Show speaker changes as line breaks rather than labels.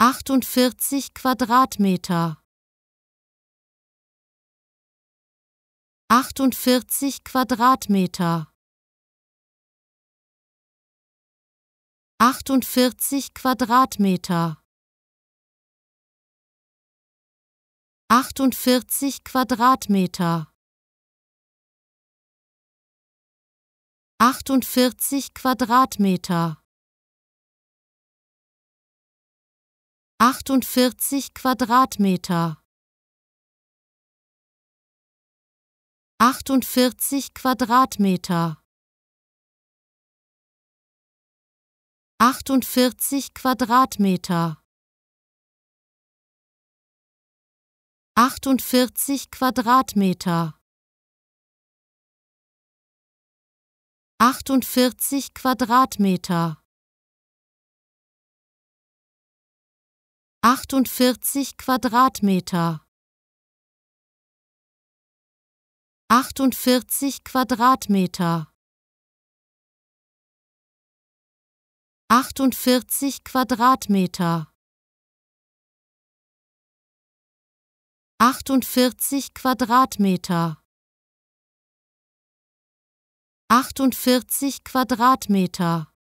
48 Quadratmeter. 48 Quadratmeter. 48 Quadratmeter. 48 Quadratmeter. 48 Quadratmeter. 48 Quadratmeter. 48 Quadratmeter. 48 Quadratmeter. 48 Quadratmeter. 48 Quadratmeter. 48 Quadratmeter 48 Quadratmeter 48 Quadratmeter 48 Quadratmeter 48 Quadratmeter